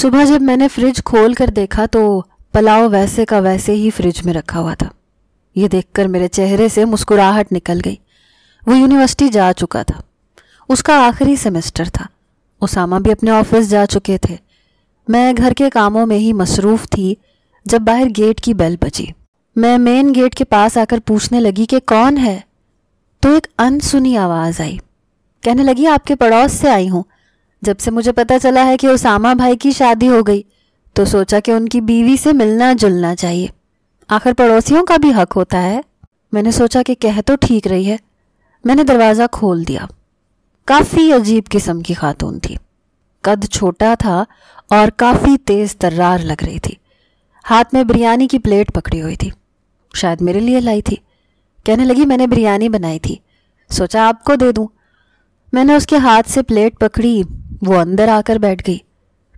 सुबह जब मैंने फ्रिज खोल कर देखा तो पलाव वैसे का वैसे ही फ्रिज में रखा हुआ था ये देखकर मेरे चेहरे से मुस्कुराहट निकल गई वो यूनिवर्सिटी जा चुका था उसका आखिरी सेमेस्टर था उसामा भी अपने ऑफिस जा चुके थे मैं घर के कामों में ही मसरूफ़ थी जब बाहर गेट की बेल बजी मैं मेन गेट के पास आकर पूछने लगी कि कौन है तो एक अनसुनी आवाज़ आई कहने लगी आपके पड़ोस से आई हूँ जब से मुझे पता चला है कि ओसामा भाई की शादी हो गई तो सोचा कि उनकी बीवी से मिलना जुलना चाहिए आखिर पड़ोसियों का भी हक होता है मैंने सोचा कि कह तो ठीक रही है मैंने दरवाज़ा खोल दिया काफ़ी अजीब किस्म की खातून थी कद छोटा था और काफ़ी तेज़ तर्रार लग रही थी हाथ में बिरयानी की प्लेट पकड़ी हुई थी शायद मेरे लिए लाई थी कहने लगी मैंने बिरयानी बनाई थी सोचा आपको दे दूं मैंने उसके हाथ से प्लेट पकड़ी वो अंदर आकर बैठ गई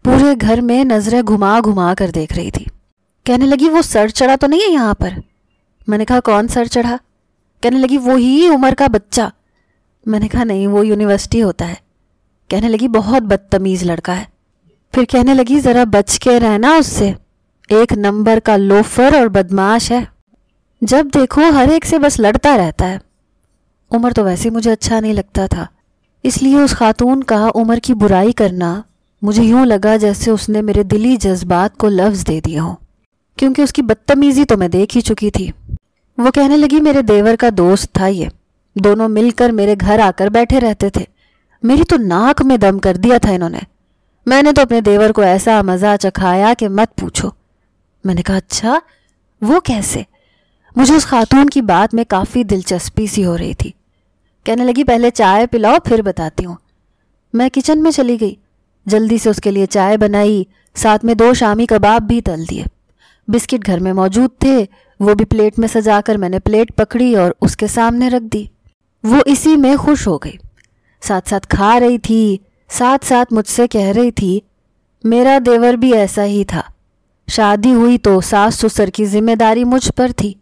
पूरे घर में नज़रें घुमा घुमा कर देख रही थी कहने लगी वो सर चढ़ा तो नहीं है यहाँ पर मैंने कहा कौन सर चढ़ा कहने लगी वो ही उम्र का बच्चा मैंने कहा नहीं वो यूनिवर्सिटी होता है कहने लगी बहुत बदतमीज़ लड़का है फिर कहने लगी ज़रा बच के रहना उससे एक नंबर का लोफर और बदमाश है जब देखो हर एक से बस लड़ता रहता है उम्र तो वैसे मुझे अच्छा नहीं लगता था इसलिए उस खातून का उमर की बुराई करना मुझे यूं लगा जैसे उसने मेरे दिली जज्बात को लफ्ज़ दे दिए हों क्योंकि उसकी बदतमीज़ी तो मैं देख ही चुकी थी वो कहने लगी मेरे देवर का दोस्त था ये दोनों मिलकर मेरे घर आकर बैठे रहते थे मेरी तो नाक में दम कर दिया था इन्होंने मैंने तो अपने देवर को ऐसा मज़ा चखाया कि मत पूछो मैंने कहा अच्छा वो कैसे मुझे उस खातून की बात में काफ़ी दिलचस्पी सी हो रही थी कहने लगी पहले चाय पिलाओ फिर बताती हूँ मैं किचन में चली गई जल्दी से उसके लिए चाय बनाई साथ में दो शामी कबाब भी तल दिए बिस्किट घर में मौजूद थे वो भी प्लेट में सजाकर मैंने प्लेट पकड़ी और उसके सामने रख दी वो इसी में खुश हो गई साथ साथ खा रही थी साथ साथ मुझसे कह रही थी मेरा देवर भी ऐसा ही था शादी हुई तो सास ससुर की जिम्मेदारी मुझ पर थी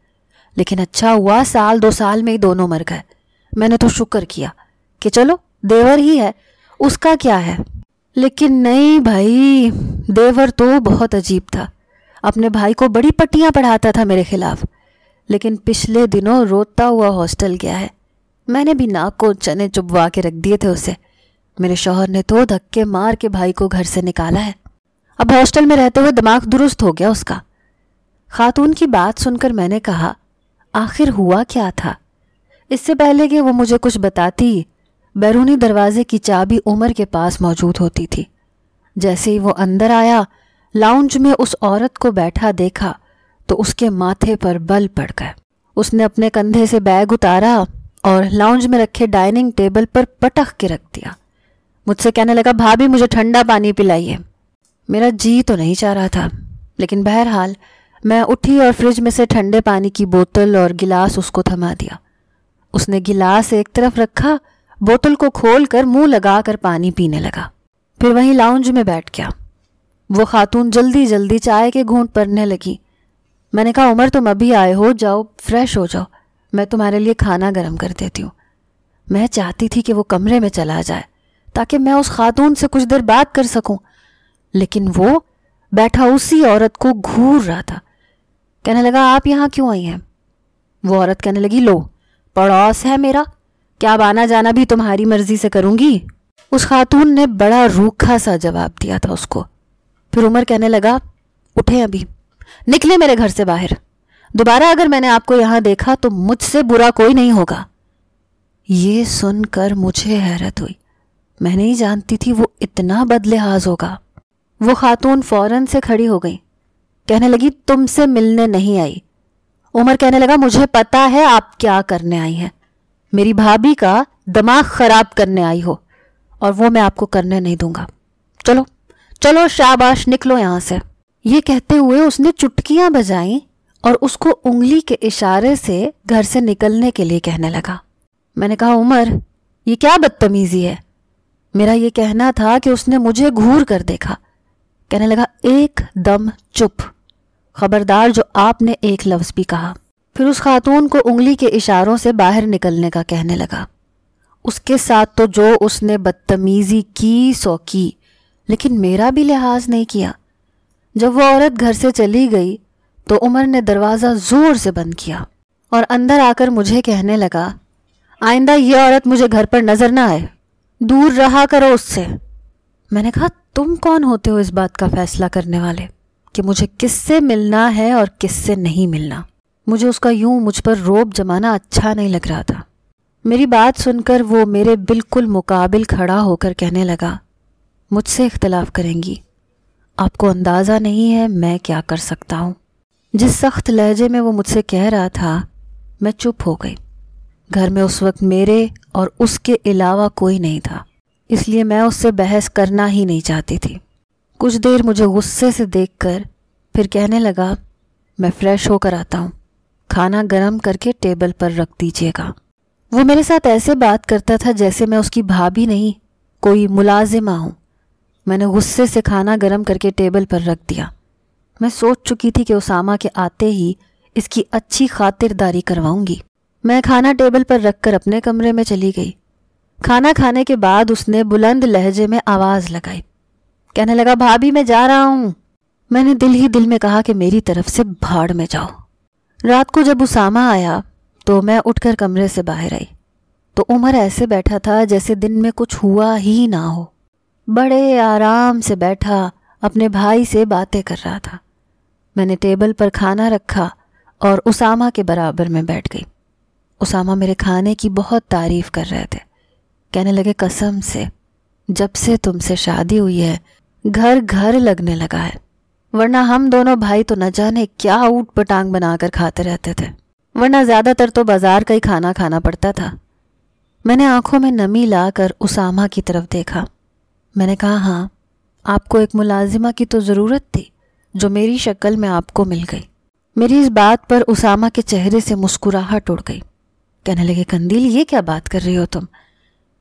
लेकिन अच्छा हुआ साल दो साल में ही दोनों मर गए मैंने तो शुक्र किया कि चलो देवर ही है उसका क्या है लेकिन नहीं भाई देवर तो बहुत अजीब था अपने भाई को बड़ी पट्टियाँ पढ़ाता था मेरे खिलाफ लेकिन पिछले दिनों रोता हुआ हॉस्टल गया है मैंने भी नाक को चने चुपवा के रख दिए थे उसे मेरे शोहर ने तो धक्के मार के भाई को घर से निकाला है अब हॉस्टल में रहते हुए दिमाग दुरुस्त हो गया उसका खातून की बात सुनकर मैंने कहा आखिर हुआ क्या था इससे पहले कि वो मुझे कुछ बताती बैरूनी दरवाजे की चाबी उमर के पास मौजूद होती थी जैसे ही वो अंदर आया लाउंज में उस औरत को बैठा देखा तो उसके माथे पर बल पड़ गए उसने अपने कंधे से बैग उतारा और लाउंज में रखे डाइनिंग टेबल पर पटक के रख दिया मुझसे कहने लगा भाभी मुझे ठंडा पानी पिलाइए मेरा जी तो नहीं चाह रहा था लेकिन बहरहाल मैं उठी और फ्रिज में से ठंडे पानी की बोतल और गिलास उसको थमा दिया उसने गिलास एक तरफ रखा बोतल को खोलकर मुंह लगाकर पानी पीने लगा फिर वहीं लाउंज में बैठ गया वो खातून जल्दी जल्दी चाय के घूंट पड़ने लगी मैंने कहा उमर तुम अभी आए हो जाओ फ्रेश हो जाओ मैं तुम्हारे लिए खाना गर्म कर देती हूँ मैं चाहती थी कि वो कमरे में चला जाए ताकि मैं उस खातून से कुछ देर बात कर सकूं लेकिन वो बैठा उसी औरत को घूर रहा था कहने लगा आप यहाँ क्यों आई हैं वो औरत कहने लगी लो पड़ोस है मेरा क्या अब आना जाना भी तुम्हारी मर्जी से करूंगी उस खातून ने बड़ा रूखा सा जवाब दिया था उसको फिर उमर कहने लगा उठे अभी निकले मेरे घर से बाहर दोबारा अगर मैंने आपको यहां देखा तो मुझसे बुरा कोई नहीं होगा ये सुनकर मुझे हैरत हुई मैं नहीं जानती थी वो इतना बदलेहाज होगा वो खातून फौरन से खड़ी हो गई कहने लगी तुमसे मिलने नहीं आई उमर कहने लगा मुझे पता है आप क्या करने आई हैं मेरी भाभी का दिमाग खराब करने आई हो और वो मैं आपको करने नहीं दूंगा चलो चलो शाबाश निकलो यहाँ से ये कहते हुए उसने चुटकियां बजाई और उसको उंगली के इशारे से घर से निकलने के लिए कहने लगा मैंने कहा उमर ये क्या बदतमीजी है मेरा ये कहना था कि उसने मुझे घूर कर देखा कहने लगा एकदम चुप खबरदार जो आपने एक लफ्ज़ भी कहा फिर उस खातून को उंगली के इशारों से बाहर निकलने का कहने लगा उसके साथ तो जो उसने बदतमीज़ी की सो की लेकिन मेरा भी लिहाज नहीं किया जब वो औरत घर से चली गई तो उमर ने दरवाज़ा ज़ोर से बंद किया और अंदर आकर मुझे कहने लगा आइंदा ये औरत मुझे घर पर नज़र ना आए दूर रहा करो उससे मैंने कहा तुम कौन होते हो इस बात का फैसला करने वाले कि मुझे किससे मिलना है और किससे नहीं मिलना मुझे उसका यूं मुझ पर रोब जमाना अच्छा नहीं लग रहा था मेरी बात सुनकर वो मेरे बिल्कुल मुकाबिल खड़ा होकर कहने लगा मुझसे इख्तलाफ करेंगी आपको अंदाज़ा नहीं है मैं क्या कर सकता हूँ जिस सख्त लहजे में वो मुझसे कह रहा था मैं चुप हो गई घर में उस वक्त मेरे और उसके अलावा कोई नहीं था इसलिए मैं उससे बहस करना ही नहीं चाहती थी कुछ देर मुझे गुस्से से देखकर फिर कहने लगा मैं फ्रेश होकर आता हूँ खाना गर्म करके टेबल पर रख दीजिएगा वो मेरे साथ ऐसे बात करता था जैसे मैं उसकी भाभी नहीं कोई मुलाजिमा हूँ मैंने गुस्से से खाना गर्म करके टेबल पर रख दिया मैं सोच चुकी थी कि उसामा के आते ही इसकी अच्छी खातिरदारी करवाऊंगी मैं खाना टेबल पर रखकर अपने कमरे में चली गई खाना खाने के बाद उसने बुलंद लहजे में आवाज़ लगाई कहने लगा भाभी मैं जा रहा हूं मैंने दिल ही दिल में कहा कि मेरी तरफ से भाड़ में जाओ रात को जब उसामा आया तो मैं उठकर कमरे से बाहर आई तो उमर ऐसे बैठा था जैसे दिन में कुछ हुआ ही ना हो बड़े आराम से बैठा अपने भाई से बातें कर रहा था मैंने टेबल पर खाना रखा और उसामा के बराबर में बैठ गई उसामा मेरे खाने की बहुत तारीफ़ कर रहे थे कहने लगे कसम से जब से तुमसे शादी हुई है घर घर लगने लगा है वरना हम दोनों भाई तो न जाने क्या ऊट पटांग बनाकर खाते रहते थे वरना ज़्यादातर तो बाजार का ही खाना खाना पड़ता था मैंने आंखों में नमी लाकर उसामा की तरफ देखा मैंने कहा हाँ आपको एक मुलाजिमा की तो ज़रूरत थी जो मेरी शक्ल में आपको मिल गई मेरी इस बात पर उसामा के चेहरे से मुस्कुराहट उड़ गई कहने लगे कंदील ये क्या बात कर रही हो तुम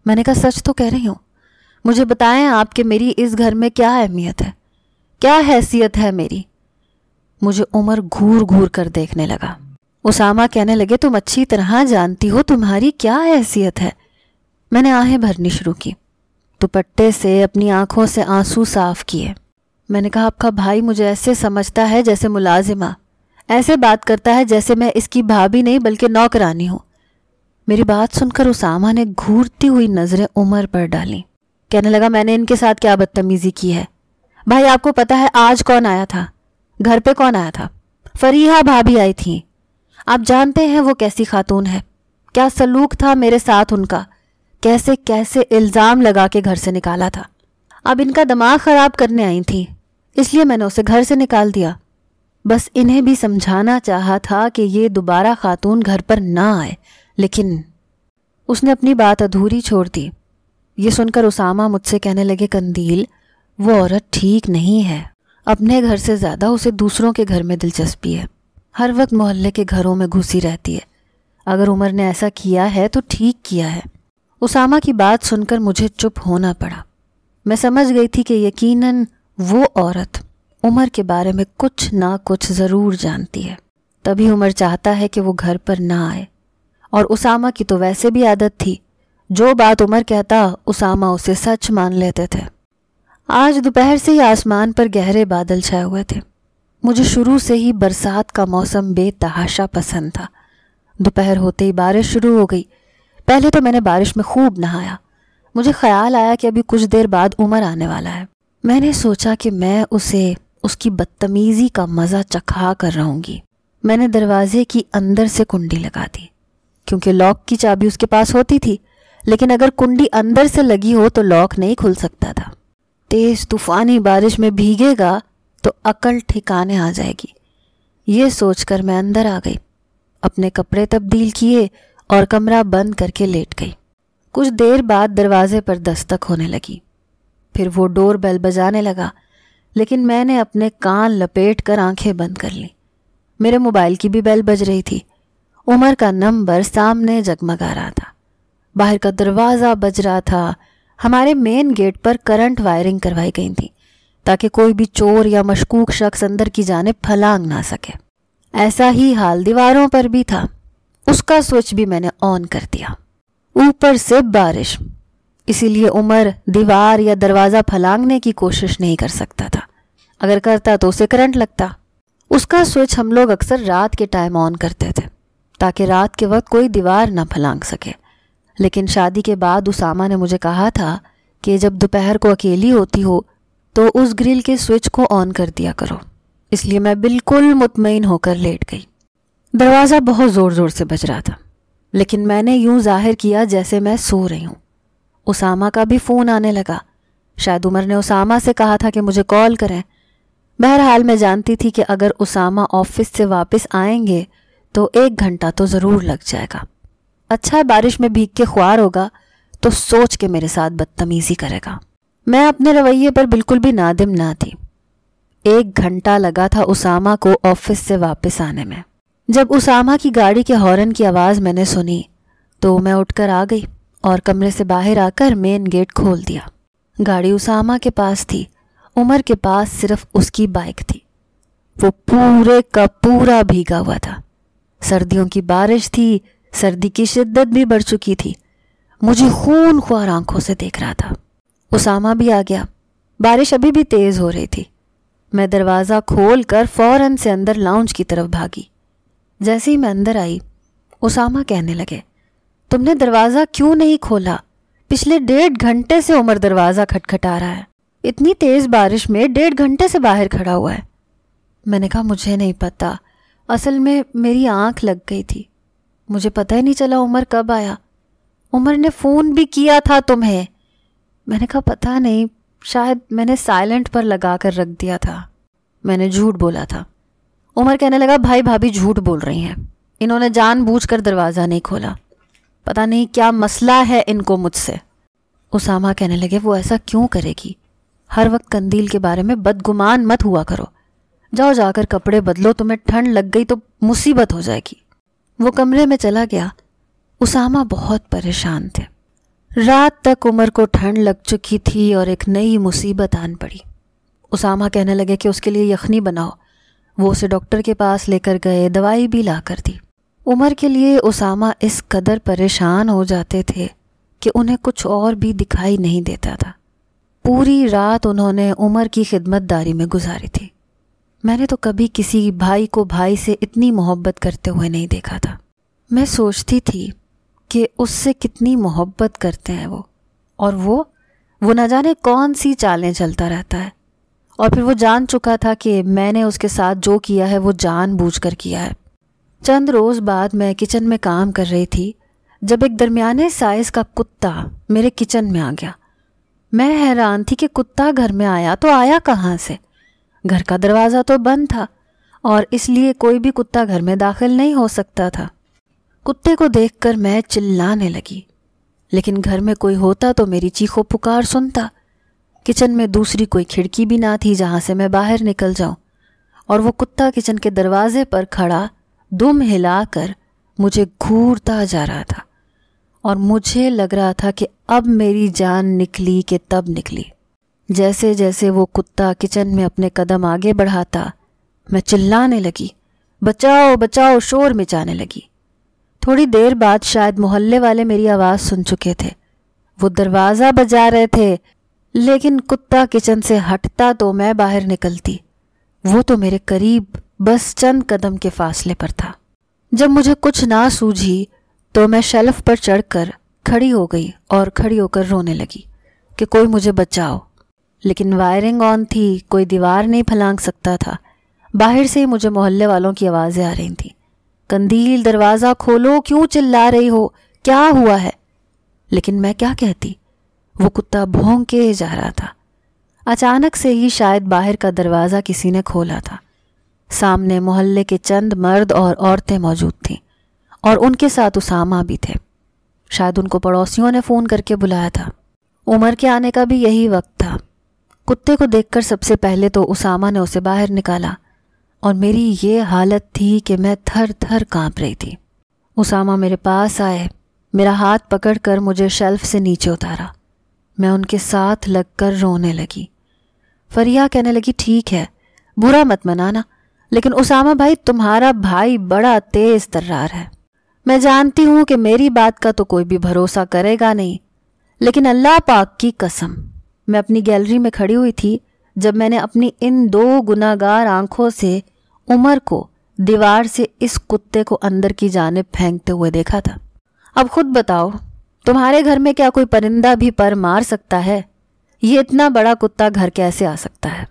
मैंने कहा सच तो कह रही हूं मुझे बताएं आपके मेरी इस घर में क्या अहमियत है क्या हैसियत है मेरी मुझे उमर घूर घूर कर देखने लगा उसामा कहने लगे तुम अच्छी तरह जानती हो तुम्हारी क्या हैसियत है मैंने आहें भरनी शुरू की दुपट्टे से अपनी आंखों से आंसू साफ किए मैंने कहा आपका भाई मुझे ऐसे समझता है जैसे मुलाजिमा ऐसे बात करता है जैसे मैं इसकी भाभी नहीं बल्कि नौकरानी हूं मेरी बात सुनकर उसामा ने घूरती हुई नज़रें उमर पर डाली कहने लगा मैंने इनके साथ क्या बदतमीजी की है भाई आपको पता है आज कौन आया था घर पे कौन आया था फरीहा भाभी आई थी आप जानते हैं वो कैसी खातून है क्या सलूक था मेरे साथ उनका कैसे कैसे इल्ज़ाम लगा के घर से निकाला था अब इनका दिमाग ख़राब करने आई थी इसलिए मैंने उसे घर से निकाल दिया बस इन्हें भी समझाना चाहा था कि ये दोबारा खातून घर पर ना आए लेकिन उसने अपनी बात अधूरी छोड़ दी ये सुनकर उसामा मुझसे कहने लगे कंदील वो औरत ठीक नहीं है अपने घर से ज़्यादा उसे दूसरों के घर में दिलचस्पी है हर वक्त मोहल्ले के घरों में घुसी रहती है अगर उमर ने ऐसा किया है तो ठीक किया है उसामा की बात सुनकर मुझे चुप होना पड़ा मैं समझ गई थी कि यकीनन वो औरत उमर के बारे में कुछ ना कुछ ज़रूर जानती है तभी उमर चाहता है कि वो घर पर ना आए और उसामा की तो वैसे भी आदत थी जो बात उमर कहता उसामा उसे सच मान लेते थे आज दोपहर से ही आसमान पर गहरे बादल छाए हुए थे मुझे शुरू से ही बरसात का मौसम बेतहाशा पसंद था दोपहर होते ही बारिश शुरू हो गई पहले तो मैंने बारिश में खूब नहाया मुझे ख्याल आया कि अभी कुछ देर बाद उमर आने वाला है मैंने सोचा कि मैं उसे उसकी बदतमीज़ी का मज़ा चखा कर रहूंगी मैंने दरवाजे की अंदर से कुंडी लगा दी क्योंकि लॉक की चाबी उसके पास होती थी लेकिन अगर कुंडी अंदर से लगी हो तो लॉक नहीं खुल सकता था तेज तूफानी बारिश में भीगेगा तो अकल ठिकाने आ जाएगी ये सोचकर मैं अंदर आ गई अपने कपड़े तब्दील किए और कमरा बंद करके लेट गई कुछ देर बाद दरवाजे पर दस्तक होने लगी फिर वो डोर बेल बजाने लगा लेकिन मैंने अपने कान लपेट कर आंखें बंद कर ली मेरे मोबाइल की भी बेल बज रही थी उमर का नंबर सामने जगमगा रहा था बाहर का दरवाज़ा बज रहा था हमारे मेन गेट पर करंट वायरिंग करवाई गई थी ताकि कोई भी चोर या मशकूक शख्स अंदर की जाने फलांग ना सके ऐसा ही हाल दीवारों पर भी था उसका स्विच भी मैंने ऑन कर दिया ऊपर से बारिश इसीलिए उमर दीवार या दरवाज़ा फलांगने की कोशिश नहीं कर सकता था अगर करता तो उसे करंट लगता उसका स्विच हम लोग अक्सर रात के टाइम ऑन करते थे ताकि रात के वक्त कोई दीवार ना फलांग सके लेकिन शादी के बाद उसामा ने मुझे कहा था कि जब दोपहर को अकेली होती हो तो उस ग्रिल के स्विच को ऑन कर दिया करो इसलिए मैं बिल्कुल मुतमिन होकर लेट गई दरवाज़ा बहुत ज़ोर ज़ोर से बज रहा था लेकिन मैंने यूं जाहिर किया जैसे मैं सो रही हूँ उसामा का भी फ़ोन आने लगा शायद उमर ने उसामा से कहा था कि मुझे कॉल करें बहरहाल मैं जानती थी कि अगर उसामा ऑफिस से वापस आएंगे तो एक घंटा तो ज़रूर लग जाएगा अच्छा है बारिश में भीग के खुआर होगा तो सोच के मेरे साथ बदतमीजी करेगा मैं अपने रवैये पर बिल्कुल भी नादिम ना थी एक घंटा लगा था उसामा को ऑफिस से वापस आने में जब उसामा की गाड़ी के हॉर्न की आवाज़ मैंने सुनी तो मैं उठकर आ गई और कमरे से बाहर आकर मेन गेट खोल दिया गाड़ी उसामा के पास थी उमर के पास सिर्फ उसकी बाइक थी वो पूरे का पूरा भीगा हुआ था सर्दियों की बारिश थी सर्दी की शिद्दत भी बढ़ चुकी थी मुझे खून खुआर आंखों से देख रहा था उसामा भी आ गया बारिश अभी भी तेज़ हो रही थी मैं दरवाज़ा खोल कर फ़ौरन से अंदर लाउंज की तरफ भागी जैसे ही मैं अंदर आई उसामा कहने लगे तुमने दरवाज़ा क्यों नहीं खोला पिछले डेढ़ घंटे से उमर दरवाज़ा खटखटा रहा है इतनी तेज़ बारिश में डेढ़ घंटे से बाहर खड़ा हुआ है मैंने कहा मुझे नहीं पता असल में मेरी आंख लग गई थी मुझे पता ही नहीं चला उमर कब आया उमर ने फ़ोन भी किया था तुम्हें मैंने कहा पता नहीं शायद मैंने साइलेंट पर लगा कर रख दिया था मैंने झूठ बोला था उमर कहने लगा भाई भाभी झूठ बोल रही हैं इन्होंने जानबूझकर दरवाज़ा नहीं खोला पता नहीं क्या मसला है इनको मुझसे उसामा कहने लगे वो ऐसा क्यों करेगी हर वक्त कंदील के बारे में बदगुमान मत हुआ करो जाओ जाकर कपड़े बदलो तुम्हें ठंड लग गई तो मुसीबत हो जाएगी वो कमरे में चला गया उसामा बहुत परेशान थे रात तक उमर को ठंड लग चुकी थी और एक नई मुसीबत आन पड़ी उसामा कहने लगे कि उसके लिए यखनी बनाओ वो उसे डॉक्टर के पास लेकर गए दवाई भी ला कर दी उमर के लिए उसामा इस कदर परेशान हो जाते थे कि उन्हें कुछ और भी दिखाई नहीं देता था पूरी रात उन्होंने उमर की खिदमतदारी में गुजारी थी मैंने तो कभी किसी भाई को भाई से इतनी मोहब्बत करते हुए नहीं देखा था मैं सोचती थी कि उससे कितनी मोहब्बत करते हैं वो और वो वो न जाने कौन सी चालें चलता रहता है और फिर वो जान चुका था कि मैंने उसके साथ जो किया है वो जान बूझ कर किया है चंद रोज़ बाद मैं किचन में काम कर रही थी जब एक दरमियाने साइज़ का कुत्ता मेरे किचन में आ गया मैं हैरान थी कि कुत्ता घर में आया तो आया कहाँ से घर का दरवाज़ा तो बंद था और इसलिए कोई भी कुत्ता घर में दाखिल नहीं हो सकता था कुत्ते को देखकर मैं चिल्लाने लगी लेकिन घर में कोई होता तो मेरी चीखों पुकार सुनता किचन में दूसरी कोई खिड़की भी ना थी जहाँ से मैं बाहर निकल जाऊँ और वो कुत्ता किचन के दरवाजे पर खड़ा दुम हिलाकर मुझे घूरता जा रहा था और मुझे लग रहा था कि अब मेरी जान निकली कि तब निकली जैसे जैसे वो कुत्ता किचन में अपने कदम आगे बढ़ाता मैं चिल्लाने लगी बचाओ बचाओ शोर मचाने लगी थोड़ी देर बाद शायद मोहल्ले वाले मेरी आवाज़ सुन चुके थे वो दरवाज़ा बजा रहे थे लेकिन कुत्ता किचन से हटता तो मैं बाहर निकलती वो तो मेरे करीब बस चंद कदम के फासले पर था जब मुझे कुछ ना सूझी तो मैं शेल्फ पर चढ़कर खड़ी हो गई और खड़ी होकर रोने लगी कि कोई मुझे बचाओ लेकिन वायरिंग ऑन थी कोई दीवार नहीं फलांग सकता था बाहर से ही मुझे मोहल्ले वालों की आवाज़ें आ रही थी कंदील दरवाज़ा खोलो क्यों चिल्ला रही हो क्या हुआ है लेकिन मैं क्या कहती वो कुत्ता भोंग के जा रहा था अचानक से ही शायद बाहर का दरवाज़ा किसी ने खोला था सामने मोहल्ले के चंद मर्द और औरतें मौजूद थीं और उनके साथ उसामा भी थे शायद उनको पड़ोसियों ने फ़ोन करके बुलाया था उमर के आने का भी यही वक्त था कुत्ते को देखकर सबसे पहले तो उसामा ने उसे बाहर निकाला और मेरी ये हालत थी कि मैं थर थर काँप रही थी उसामा मेरे पास आए मेरा हाथ पकड़कर मुझे शेल्फ से नीचे उतारा मैं उनके साथ लगकर रोने लगी फरिया कहने लगी ठीक है बुरा मत मनाना लेकिन उसामा भाई तुम्हारा भाई बड़ा तेज तर्रार है मैं जानती हूं कि मेरी बात का तो कोई भी भरोसा करेगा नहीं लेकिन अल्लाह पाक की कसम मैं अपनी गैलरी में खड़ी हुई थी जब मैंने अपनी इन दो गुनागार आंखों से उमर को दीवार से इस कुत्ते को अंदर की जानब फेंकते हुए देखा था अब खुद बताओ तुम्हारे घर में क्या कोई परिंदा भी पर मार सकता है ये इतना बड़ा कुत्ता घर कैसे आ सकता है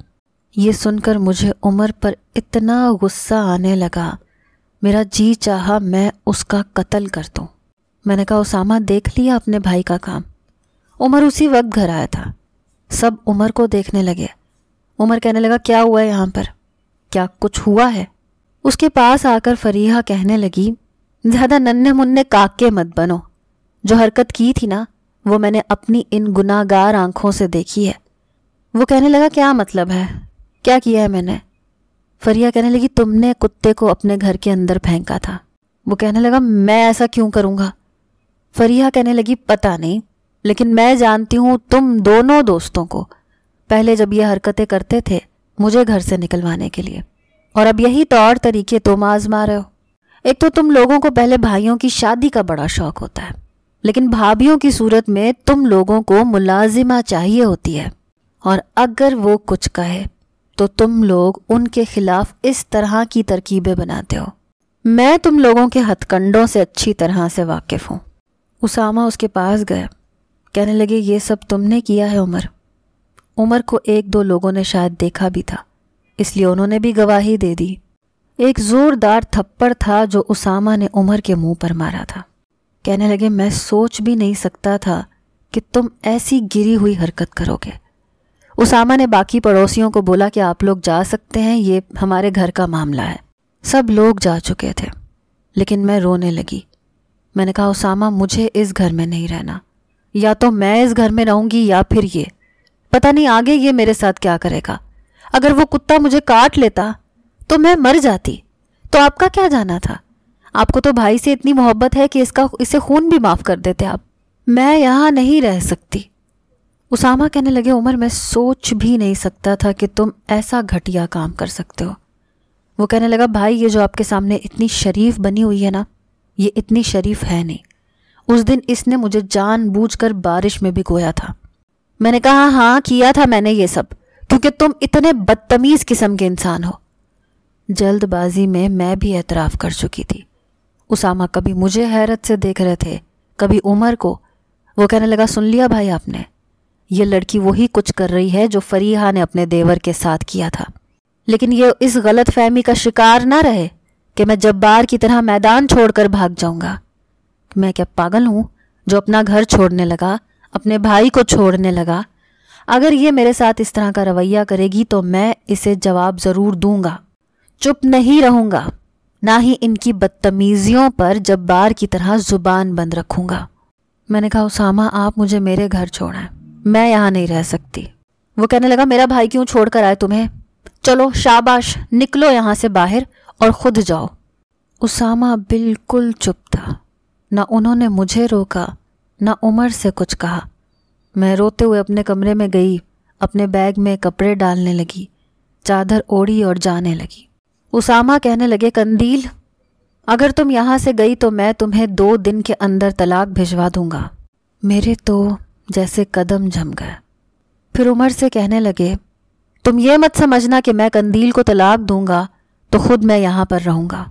ये सुनकर मुझे उमर पर इतना गुस्सा आने लगा मेरा जी चाहा मैं उसका कत्ल कर दू मैंने कहा उसामा देख लिया अपने भाई का काम उमर उसी वक्त घर आया था सब उमर को देखने लगे उमर कहने लगा क्या हुआ है यहाँ पर क्या कुछ हुआ है उसके पास आकर फरीहा कहने लगी ज़्यादा नन्हे मुन्ने काके मत बनो जो हरकत की थी ना वो मैंने अपनी इन गुनागार आंखों से देखी है वो कहने लगा क्या मतलब है क्या किया है मैंने फरिया कहने लगी तुमने कुत्ते को अपने घर के अंदर फेंका था वो कहने लगा मैं ऐसा क्यों करूँगा फरिया कहने लगी पता नहीं लेकिन मैं जानती हूँ तुम दोनों दोस्तों को पहले जब ये हरकतें करते थे मुझे घर से निकलवाने के लिए और अब यही तौर तो तरीके तुम आजमा रहे हो एक तो तुम लोगों को पहले भाइयों की शादी का बड़ा शौक होता है लेकिन भाभीियों की सूरत में तुम लोगों को मुलाजिमा चाहिए होती है और अगर वो कुछ कहे तो तुम लोग उनके खिलाफ इस तरह की तरकीबें बनाते हो मैं तुम लोगों के हथकंडों से अच्छी तरह से वाकिफ हूं उसामा उसके पास गया कहने लगे ये सब तुमने किया है उमर उमर को एक दो लोगों ने शायद देखा भी था इसलिए उन्होंने भी गवाही दे दी एक ज़ोरदार थप्पड़ था जो उसामा ने उमर के मुंह पर मारा था कहने लगे मैं सोच भी नहीं सकता था कि तुम ऐसी गिरी हुई हरकत करोगे उसामा ने बाकी पड़ोसियों को बोला कि आप लोग जा सकते हैं ये हमारे घर का मामला है सब लोग जा चुके थे लेकिन मैं रोने लगी मैंने कहा उसामा मुझे इस घर में नहीं रहना या तो मैं इस घर में रहूंगी या फिर ये पता नहीं आगे ये मेरे साथ क्या करेगा अगर वो कुत्ता मुझे काट लेता तो मैं मर जाती तो आपका क्या जाना था आपको तो भाई से इतनी मोहब्बत है कि इसका इसे खून भी माफ कर देते आप मैं यहां नहीं रह सकती उसामा कहने लगे उमर मैं सोच भी नहीं सकता था कि तुम ऐसा घटिया काम कर सकते हो वो कहने लगा भाई ये जो आपके सामने इतनी शरीफ बनी हुई है ना ये इतनी शरीफ है नहीं उस दिन इसने मुझे जानबूझकर बारिश में भिगोया था मैंने कहा हाँ किया था मैंने ये सब क्योंकि तुम इतने बदतमीज किस्म के इंसान हो जल्दबाजी में मैं भी एतराफ़ कर चुकी थी उसामा कभी मुझे हैरत से देख रहे थे कभी उमर को वो कहने लगा सुन लिया भाई आपने ये लड़की वही कुछ कर रही है जो फरीहा ने अपने देवर के साथ किया था लेकिन ये इस गलत फहमी का शिकार ना रहे कि मैं जब्बार की तरह मैदान छोड़कर भाग जाऊंगा मैं क्या पागल हूँ जो अपना घर छोड़ने लगा अपने भाई को छोड़ने लगा अगर ये मेरे साथ इस तरह का रवैया करेगी तो मैं इसे जवाब ज़रूर दूंगा चुप नहीं रहूंगा ना ही इनकी बदतमीज़ियों पर जब्बार की तरह ज़ुबान बंद रखूंगा मैंने कहा उसामा आप मुझे मेरे घर छोड़ा मैं यहाँ नहीं रह सकती वो कहने लगा मेरा भाई क्यों छोड़कर आए तुम्हें चलो शाबाश निकलो यहाँ से बाहर और ख़ुद जाओ उसामा बिल्कुल चुप था न उन्होंने मुझे रोका न उमर से कुछ कहा मैं रोते हुए अपने कमरे में गई अपने बैग में कपड़े डालने लगी चादर ओढ़ी और जाने लगी उसामा कहने लगे कंदील अगर तुम यहां से गई तो मैं तुम्हें दो दिन के अंदर तलाक भिजवा दूंगा मेरे तो जैसे कदम जम गए फिर उमर से कहने लगे तुम ये मत समझना कि मैं कंदील को तलाक दूंगा तो खुद मैं यहाँ पर रहूँगा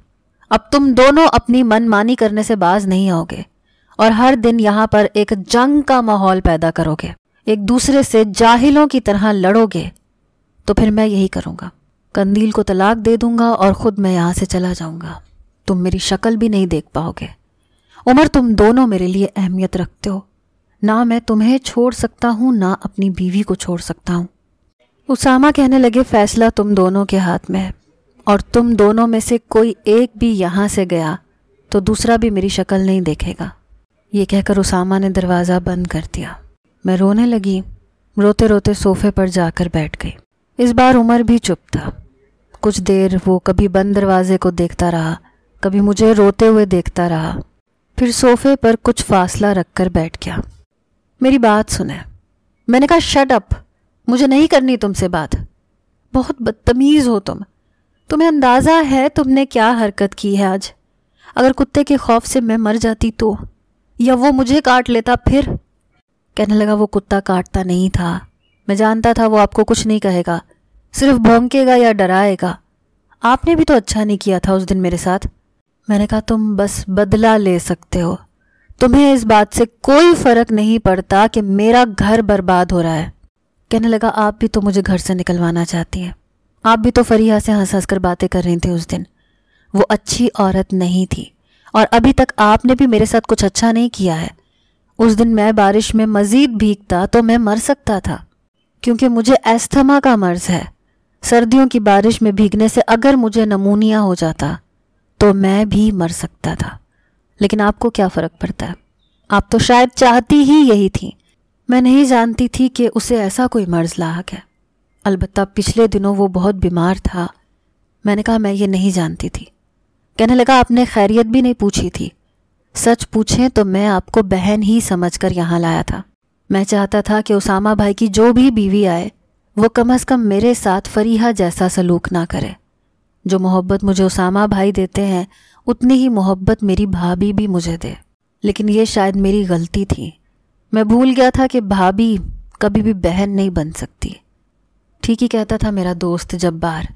अब तुम दोनों अपनी मनमानी करने से बाज नहीं आओगे और हर दिन यहाँ पर एक जंग का माहौल पैदा करोगे एक दूसरे से जाहिलों की तरह लड़ोगे तो फिर मैं यही करूंगा कंदील को तलाक दे दूंगा और ख़ुद मैं यहां से चला जाऊंगा तुम मेरी शक्ल भी नहीं देख पाओगे उमर तुम दोनों मेरे लिए अहमियत रखते हो ना मैं तुम्हें छोड़ सकता हूं ना अपनी बीवी को छोड़ सकता हूं उसामा कहने लगे फैसला तुम दोनों के हाथ में है और तुम दोनों में से कोई एक भी यहाँ से गया तो दूसरा भी मेरी शक्ल नहीं देखेगा ये कहकर उसामा ने दरवाज़ा बंद कर दिया मैं रोने लगी रोते रोते सोफे पर जाकर बैठ गई इस बार उमर भी चुप था कुछ देर वो कभी बंद दरवाजे को देखता रहा कभी मुझे रोते हुए देखता रहा फिर सोफे पर कुछ फासला रखकर बैठ गया मेरी बात सुने मैंने कहा शट अप मुझे नहीं करनी तुमसे बात बहुत बदतमीज़ हो तुम तुम्हें अंदाज़ा है तुमने क्या हरकत की है आज अगर कुत्ते के खौफ से मैं मर जाती तो या वो मुझे काट लेता फिर कहने लगा वो कुत्ता काटता नहीं था मैं जानता था वो आपको कुछ नहीं कहेगा सिर्फ भौंकेगा या डराएगा आपने भी तो अच्छा नहीं किया था उस दिन मेरे साथ मैंने कहा तुम बस बदला ले सकते हो तुम्हें इस बात से कोई फ़र्क नहीं पड़ता कि मेरा घर बर्बाद हो रहा है कहने लगा आप भी तो मुझे घर से निकलवाना चाहती हैं आप भी तो फरिया से हंस हंस कर बातें कर रही थी उस दिन वो अच्छी औरत नहीं थी और अभी तक आपने भी मेरे साथ कुछ अच्छा नहीं किया है उस दिन मैं बारिश में मज़ीद भीगता तो मैं मर सकता था क्योंकि मुझे एस्थमा का मर्ज़ है सर्दियों की बारिश में भीगने से अगर मुझे नमूनिया हो जाता तो मैं भी मर सकता था लेकिन आपको क्या फ़र्क पड़ता है आप तो शायद चाहती ही यही थी मैं नहीं जानती थी कि उसे ऐसा कोई मर्ज़ लाक है अलबत्त पिछले दिनों वो बहुत बीमार था मैंने कहा मैं ये नहीं जानती थी कहने लगा आपने खैरियत भी नहीं पूछी थी सच पूछें तो मैं आपको बहन ही समझ कर यहाँ लाया था मैं चाहता था कि उसामा भाई की जो भी बीवी आए वो कम अज़ कम मेरे साथ फरीहा जैसा सलूक ना करे जो मोहब्बत मुझे उसामा भाई देते हैं उतनी ही मोहब्बत मेरी भाभी भी मुझे दे लेकिन ये शायद मेरी गलती थी मैं भूल गया था कि भाभी कभी भी बहन नहीं बन सकती ठीक ही कहता था मेरा दोस्त जब्बार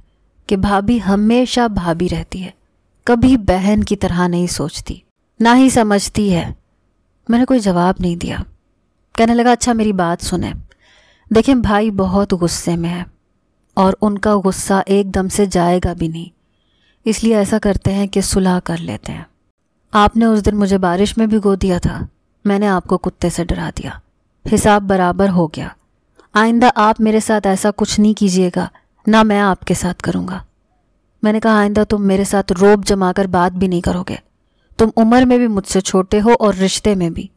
कि भाभी हमेशा भाभी रहती है कभी बहन की तरह नहीं सोचती ना ही समझती है मैंने कोई जवाब नहीं दिया कहने लगा अच्छा मेरी बात सुने देखें भाई बहुत गुस्से में है और उनका गुस्सा एकदम से जाएगा भी नहीं इसलिए ऐसा करते हैं कि सुलह कर लेते हैं आपने उस दिन मुझे बारिश में भिगो दिया था मैंने आपको कुत्ते से डरा दिया हिसाब बराबर हो गया आइंदा आप मेरे साथ ऐसा कुछ नहीं कीजिएगा ना मैं आपके साथ करूँगा मैंने कहा आइंदा तुम मेरे साथ रोब जमाकर बात भी नहीं करोगे तुम उम्र में भी मुझसे छोटे हो और रिश्ते में भी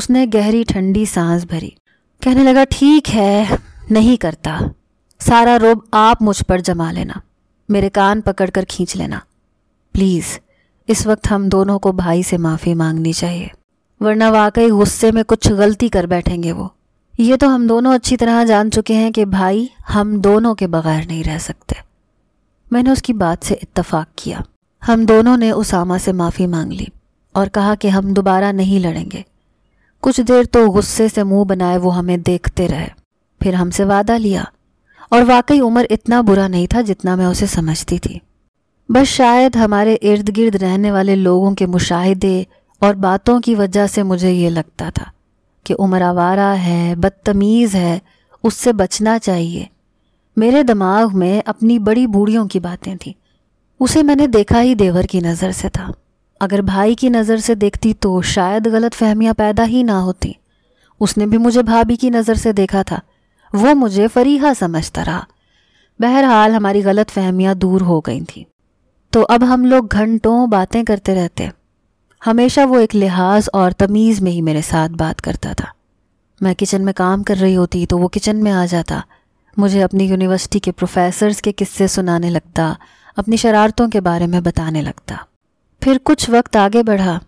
उसने गहरी ठंडी सांस भरी कहने लगा ठीक है नहीं करता सारा रोब आप मुझ पर जमा लेना मेरे कान पकड़ कर खींच लेना प्लीज़ इस वक्त हम दोनों को भाई से माफ़ी मांगनी चाहिए वरना वाकई गुस्से में कुछ गलती कर बैठेंगे वो ये तो हम दोनों अच्छी तरह जान चुके हैं कि भाई हम दोनों के बगैर नहीं रह सकते मैंने उसकी बात से इत्तफाक किया हम दोनों ने उसामा से माफ़ी मांग ली और कहा कि हम दोबारा नहीं लड़ेंगे कुछ देर तो गुस्से से मुंह बनाए वो हमें देखते रहे फिर हमसे वादा लिया और वाकई उम्र इतना बुरा नहीं था जितना मैं उसे समझती थी बस शायद हमारे इर्द गिर्द रहने वाले लोगों के मुशाहिदे और बातों की वजह से मुझे ये लगता था कि उम्र आवारा है बदतमीज़ है उससे बचना चाहिए मेरे दिमाग में अपनी बड़ी बूढ़ियों की बातें थी उसे मैंने देखा ही देवर की नज़र से था अगर भाई की नज़र से देखती तो शायद गलत फहमियाँ पैदा ही ना होती उसने भी मुझे भाभी की नज़र से देखा था वो मुझे फरीहा समझता रहा बहरहाल हमारी गलत फहमियाँ दूर हो गई थी तो अब हम लोग घंटों बातें करते रहते हमेशा वो एक लिहाज और तमीज़ में ही मेरे साथ बात करता था मैं किचन में काम कर रही होती तो वो किचन में आ जाता मुझे अपनी यूनिवर्सिटी के प्रोफेसर्स के किस्से सुनाने लगता अपनी शरारतों के बारे में बताने लगता फिर कुछ वक्त आगे बढ़ा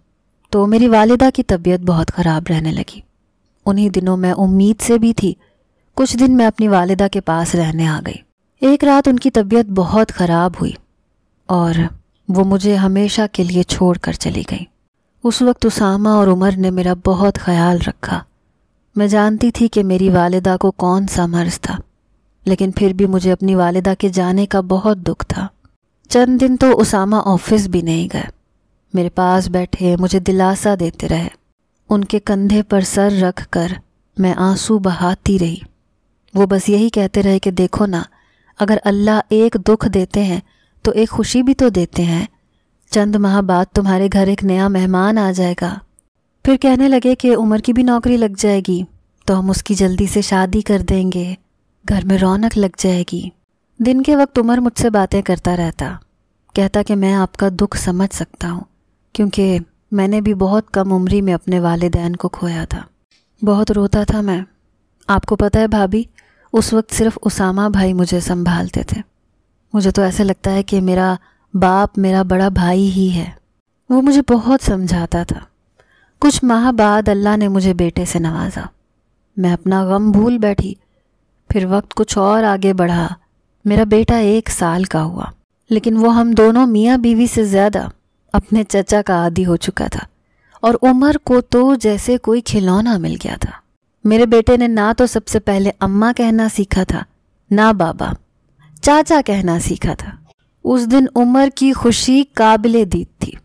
तो मेरी वालिदा की तबीयत बहुत ख़राब रहने लगी उन्हीं दिनों मैं उम्मीद से भी थी कुछ दिन मैं अपनी वालिदा के पास रहने आ गई एक रात उनकी तबीयत बहुत ख़राब हुई और वो मुझे हमेशा के लिए छोड़ कर चली गई उस वक्त उसामा और उमर ने मेरा बहुत ख्याल रखा मैं जानती थी कि मेरी वालदा को कौन सा मर्ज था लेकिन फिर भी मुझे अपनी वालदा के जाने का बहुत दुख था चंद दिन तो उसामा ऑफिस भी नहीं गए मेरे पास बैठे मुझे दिलासा देते रहे उनके कंधे पर सर रख कर मैं आंसू बहाती रही वो बस यही कहते रहे कि देखो ना अगर अल्लाह एक दुख देते हैं तो एक खुशी भी तो देते हैं चंद माह बाद तुम्हारे घर एक नया मेहमान आ जाएगा फिर कहने लगे कि उमर की भी नौकरी लग जाएगी तो हम उसकी जल्दी से शादी कर देंगे घर में रौनक लग जाएगी दिन के वक्त उमर मुझसे बातें करता रहता कहता कि मैं आपका दुख समझ सकता हूँ क्योंकि मैंने भी बहुत कम उम्री में अपने वालदेन को खोया था बहुत रोता था मैं आपको पता है भाभी उस वक्त सिर्फ उसामा भाई मुझे संभालते थे मुझे तो ऐसे लगता है कि मेरा बाप मेरा बड़ा भाई ही है वो मुझे बहुत समझाता था कुछ माह बाद अल्लाह ने मुझे बेटे से नवाजा मैं अपना गम भूल बैठी फिर वक्त कुछ और आगे बढ़ा मेरा बेटा एक साल का हुआ लेकिन वो हम दोनों मियाँ बीवी से ज़्यादा अपने चचा का आदि हो चुका था और उमर को तो जैसे कोई खिलौना मिल गया था मेरे बेटे ने ना तो सबसे पहले अम्मा कहना सीखा था ना बाबा चाचा कहना सीखा था उस दिन उमर की खुशी काबिल दीद थी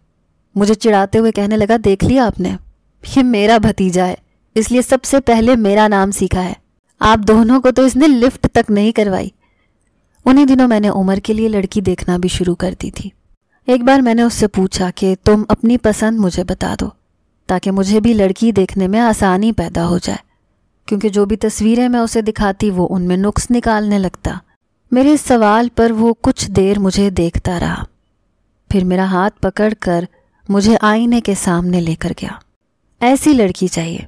मुझे चिढ़ाते हुए कहने लगा देख लिया आपने ये मेरा भतीजा है इसलिए सबसे पहले मेरा नाम सीखा है आप दोनों को तो इसने लिफ्ट तक नहीं करवाई उन्हीं दिनों मैंने उमर के लिए लड़की देखना भी शुरू कर दी थी एक बार मैंने उससे पूछा कि तुम अपनी पसंद मुझे बता दो ताकि मुझे भी लड़की देखने में आसानी पैदा हो जाए क्योंकि जो भी तस्वीरें मैं उसे दिखाती वो उनमें नुक्स निकालने लगता मेरे सवाल पर वो कुछ देर मुझे देखता रहा फिर मेरा हाथ पकड़कर मुझे आईने के सामने लेकर गया ऐसी लड़की चाहिए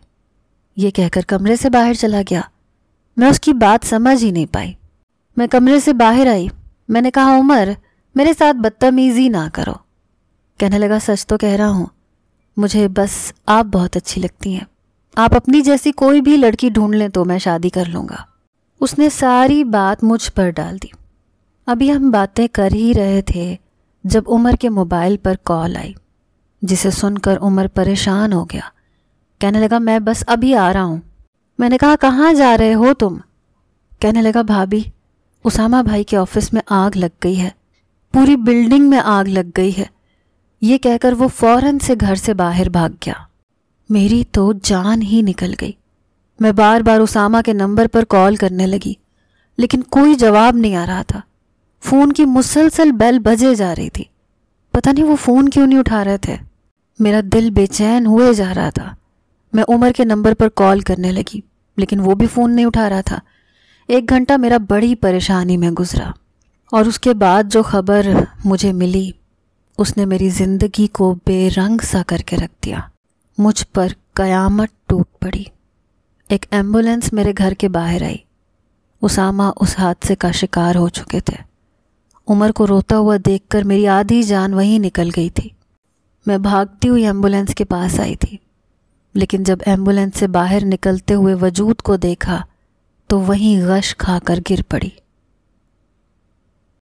ये कहकर कमरे से बाहर चला गया मैं उसकी बात समझ ही नहीं पाई मैं कमरे से बाहर आई मैंने कहा उमर मेरे साथ बदतमीज़ी ना करो कहने लगा सच तो कह रहा हूं मुझे बस आप बहुत अच्छी लगती हैं आप अपनी जैसी कोई भी लड़की ढूंढ लें तो मैं शादी कर लूंगा उसने सारी बात मुझ पर डाल दी अभी हम बातें कर ही रहे थे जब उमर के मोबाइल पर कॉल आई जिसे सुनकर उमर परेशान हो गया कहने लगा मैं बस अभी आ रहा हूँ मैंने कहा कहाँ जा रहे हो तुम कहने लगा भाभी उसामा भाई के ऑफिस में आग लग गई है पूरी बिल्डिंग में आग लग गई है ये कहकर वो फौरन से घर से बाहर भाग गया मेरी तो जान ही निकल गई मैं बार बार उसामा के नंबर पर कॉल करने लगी लेकिन कोई जवाब नहीं आ रहा था फ़ोन की मुसलसल बेल बजे जा रही थी पता नहीं वो फ़ोन क्यों नहीं उठा रहे थे मेरा दिल बेचैन हुए जा रहा था मैं उमर के नंबर पर कॉल करने लगी लेकिन वो भी फ़ोन नहीं उठा रहा था एक घंटा मेरा बड़ी परेशानी में गुजरा और उसके बाद जो खबर मुझे मिली उसने मेरी ज़िंदगी को बेरंग सा करके रख दिया मुझ पर कयामत टूट पड़ी एक एम्बुलेंस मेरे घर के बाहर आई उसामा उस हादसे का शिकार हो चुके थे उमर को रोता हुआ देखकर मेरी आधी जान वहीं निकल गई थी मैं भागती हुई एम्बुलेंस के पास आई थी लेकिन जब एम्बुलेंस से बाहर निकलते हुए वजूद को देखा तो वहीं गश खाकर गिर पड़ी